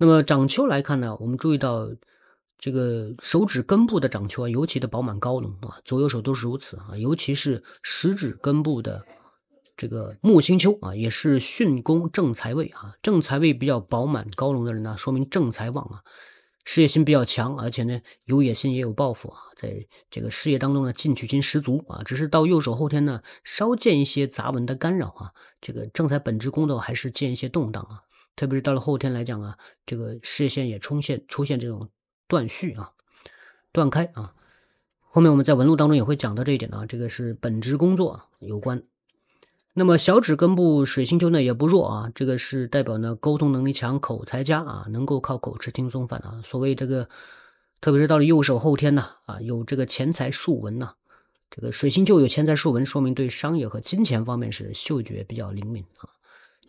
那么掌丘来看呢，我们注意到这个手指根部的掌丘啊，尤其的饱满高隆啊，左右手都是如此啊。尤其是食指根部的这个木星丘啊，也是巽宫正财位啊。正财位比较饱满高隆的人呢，说明正财旺啊，事业心比较强，而且呢有野心也有抱负啊，在这个事业当中呢，进取心十足啊。只是到右手后天呢，稍见一些杂文的干扰啊，这个正财本职工作还是见一些动荡啊。特别是到了后天来讲啊，这个事业线也冲现出现这种断续啊、断开啊。后面我们在纹路当中也会讲到这一点啊，这个是本职工作有关。那么小指根部水星丘呢也不弱啊，这个是代表呢沟通能力强、口才佳啊，能够靠口吃轻松饭啊。所谓这个，特别是到了右手后天呢啊，有这个钱财竖纹呢，这个水星丘有钱财竖纹，说明对商业和金钱方面是嗅觉比较灵敏啊。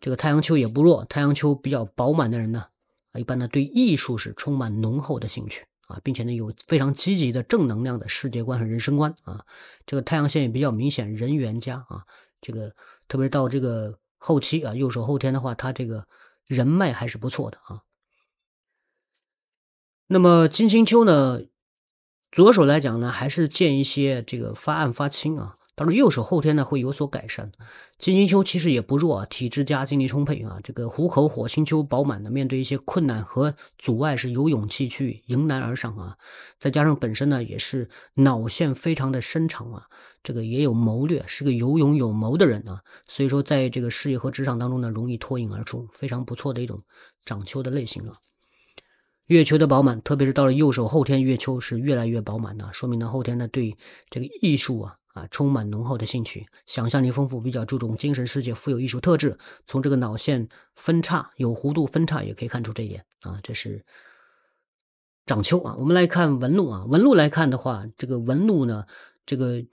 这个太阳丘也不弱，太阳丘比较饱满的人呢，啊，一般呢对艺术是充满浓厚的兴趣啊，并且呢有非常积极的正能量的世界观和人生观啊。这个太阳线也比较明显，人缘佳啊。这个特别是到这个后期啊，右手后天的话，他这个人脉还是不错的啊。那么金星丘呢，左手来讲呢，还是见一些这个发暗发青啊。他说右手后天呢会有所改善，金星丘其实也不弱啊，体质佳，精力充沛啊。这个虎口火星丘饱满的，面对一些困难和阻碍是有勇气去迎难而上啊。再加上本身呢也是脑线非常的深长啊，这个也有谋略，是个有勇有谋的人啊。所以说在这个事业和职场当中呢，容易脱颖而出，非常不错的一种长秋的类型啊。月球的饱满，特别是到了右手后天，月球是越来越饱满的，说明呢后天呢对这个艺术啊。啊，充满浓厚的兴趣，想象力丰富，比较注重精神世界，富有艺术特质。从这个脑线分叉有弧度分叉也可以看出这一点啊，这是掌丘啊。我们来看纹路啊，纹路来看的话，这个纹路呢，这个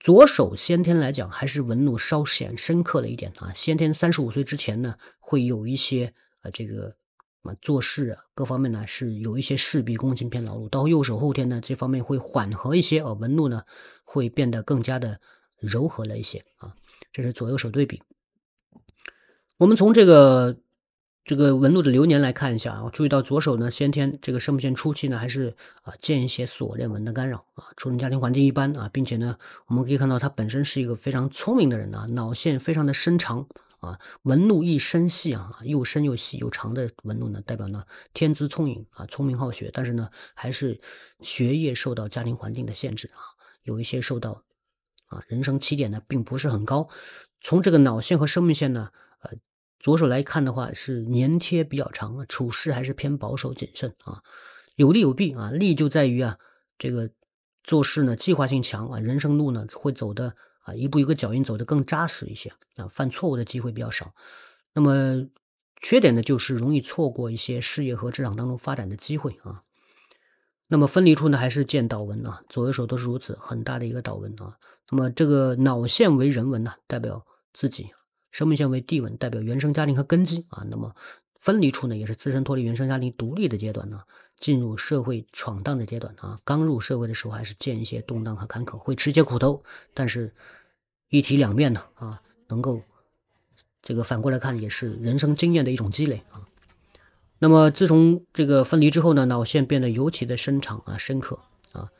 左手先天来讲还是纹路稍显深刻了一点啊，先天三十五岁之前呢会有一些啊这个。做事啊各方面呢是有一些事必躬亲偏劳碌，到右手后天呢这方面会缓和一些而纹路呢会变得更加的柔和了一些啊，这是左右手对比。我们从这个这个纹路的流年来看一下啊，注意到左手呢先天这个肾不线初期呢还是啊见一些锁链纹的干扰啊，出生家庭环境一般啊，并且呢我们可以看到他本身是一个非常聪明的人啊，脑线非常的伸长。啊，纹路一身细啊，又深又细又长的纹路呢，代表呢天资聪颖啊，聪明好学，但是呢还是学业受到家庭环境的限制啊，有一些受到啊，人生起点呢并不是很高。从这个脑线和生命线呢，呃，左手来看的话是粘贴比较长，处事还是偏保守谨慎啊，有利有弊啊，利就在于啊，这个做事呢计划性强啊，人生路呢会走的。啊，一步一个脚印走得更扎实一些啊，犯错误的机会比较少。那么缺点呢，就是容易错过一些事业和职场当中发展的机会啊。那么分离处呢，还是见导纹啊，左右手都是如此，很大的一个导纹啊。那么这个脑线为人纹啊，代表自己；生命线为地纹，代表原生家庭和根基啊。那么分离处呢，也是自身脱离原生家庭独立的阶段呢。进入社会闯荡的阶段啊，刚入社会的时候还是见一些动荡和坎坷，会吃些苦头。但是一体两面呢啊，能够这个反过来看也是人生经验的一种积累啊。那么自从这个分离之后呢，脑线变得尤其的深长啊深刻啊，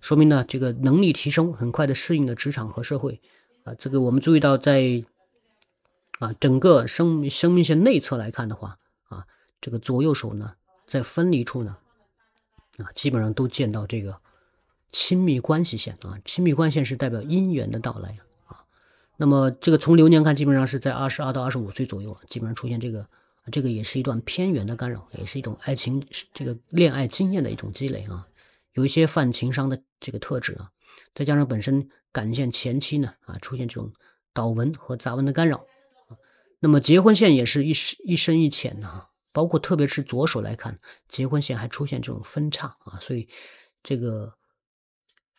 说明呢这个能力提升很快的适应了职场和社会啊。这个我们注意到在啊整个生生命线内侧来看的话啊，这个左右手呢在分离处呢。啊，基本上都见到这个亲密关系线啊，亲密关系线是代表姻缘的到来啊。那么这个从流年看，基本上是在二十二到二十五岁左右，基本上出现这个，这个也是一段偏缘的干扰，也是一种爱情这个恋爱经验的一种积累啊。有一些泛情商的这个特质啊，再加上本身感情线前期呢啊，出现这种倒纹和杂纹的干扰，那么结婚线也是一深一深一浅的、哈，包括特别是左手来看，结婚线还出现这种分叉啊，所以这个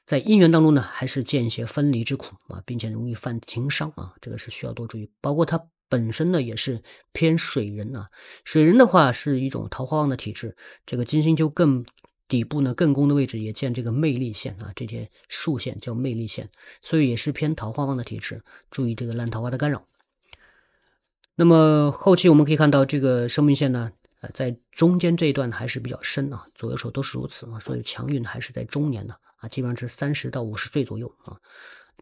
在姻缘当中呢，还是见一些分离之苦啊，并且容易犯情伤啊，这个是需要多注意。包括它本身呢，也是偏水人啊，水人的话是一种桃花旺的体质。这个金星就更底部呢，更宫的位置也见这个魅力线啊，这些竖线叫魅力线，所以也是偏桃花旺的体质，注意这个烂桃花的干扰。那么后期我们可以看到这个生命线呢，呃，在中间这一段还是比较深啊，左右手都是如此啊，所以强运还是在中年呢啊，基本上是三十到五十岁左右啊，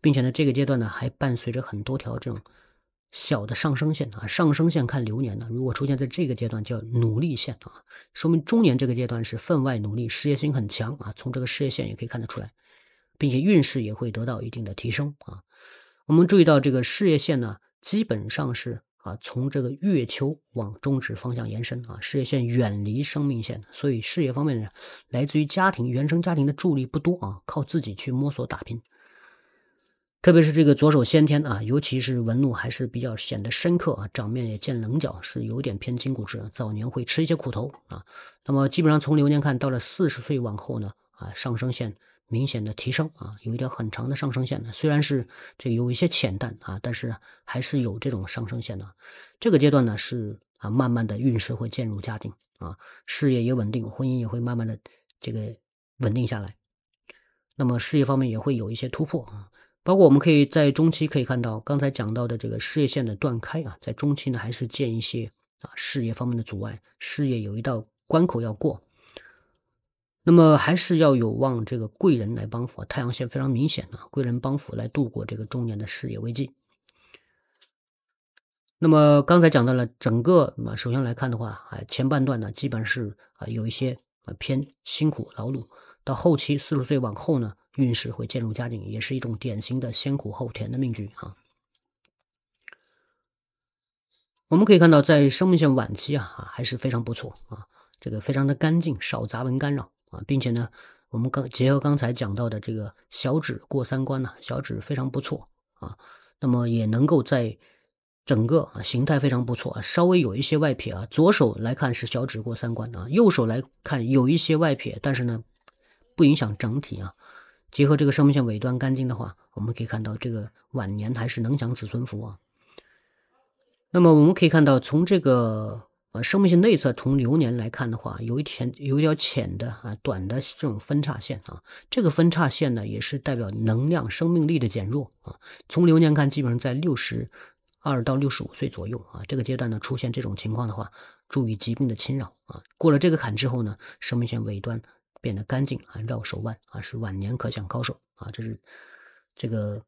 并且呢，这个阶段呢还伴随着很多条这种小的上升线啊，上升线看流年呢，如果出现在这个阶段叫努力线啊，说明中年这个阶段是分外努力，事业心很强啊，从这个事业线也可以看得出来，并且运势也会得到一定的提升啊，我们注意到这个事业线呢，基本上是。啊，从这个月球往中指方向延伸啊，事业线远离生命线，所以事业方面呢，来自于家庭原生家庭的助力不多啊，靠自己去摸索打拼。特别是这个左手先天啊，尤其是纹路还是比较显得深刻啊，掌面也见棱角，是有点偏筋骨质，早年会吃一些苦头啊。那么基本上从流年看到了四十岁往后呢，啊，上升线。明显的提升啊，有一条很长的上升线呢，虽然是这有一些浅淡啊，但是还是有这种上升线的。这个阶段呢是啊，慢慢的运势会渐入佳境啊，事业也稳定，婚姻也会慢慢的这个稳定下来。那么事业方面也会有一些突破啊，包括我们可以在中期可以看到刚才讲到的这个事业线的断开啊，在中期呢还是见一些啊事业方面的阻碍，事业有一道关口要过。那么还是要有望这个贵人来帮扶，太阳线非常明显啊，贵人帮扶来度过这个中年的事业危机。那么刚才讲到了整个，啊，首先来看的话，啊前半段呢，基本是啊有一些啊偏辛苦劳碌，到后期四十岁往后呢，运势会渐入佳境，也是一种典型的先苦后甜的命局啊。我们可以看到，在生命线晚期啊啊还是非常不错啊，这个非常的干净，少杂纹干扰。啊，并且呢，我们刚结合刚才讲到的这个小指过三关呢，小指非常不错啊，那么也能够在整个啊形态非常不错啊，稍微有一些外撇啊，左手来看是小指过三关啊，右手来看有一些外撇，但是呢，不影响整体啊。结合这个生命线尾端干净的话，我们可以看到这个晚年还是能享子孙福啊。那么我们可以看到从这个。生命线内侧从流年来看的话，有一条有一条浅的啊短的这种分叉线啊，这个分叉线呢也是代表能量生命力的减弱啊。从流年看，基本上在六十二到六十五岁左右啊，这个阶段呢出现这种情况的话，注意疾病的侵扰啊。过了这个坎之后呢，生命线尾端变得干净啊，绕手腕啊，是晚年可享高寿啊，这是这个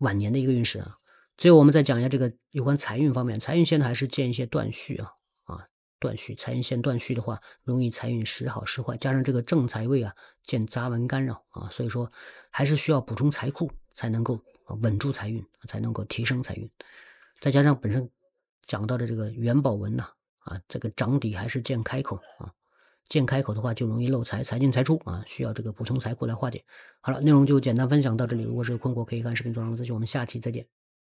晚年的一个运势啊。最后我们再讲一下这个有关财运方面，财运线呢还是见一些断续啊。断续财运线断续的话，容易财运时好时坏，加上这个正财位啊见杂文干扰啊，所以说还是需要补充财库才能够稳住财运，才能够提升财运。再加上本身讲到的这个元宝纹呐啊，这个掌底还是见开口啊，见开口的话就容易漏财，财进财出啊，需要这个补充财库来化解。好了，内容就简单分享到这里，如果是有困惑可以看视频做上咨询。我们下期再见。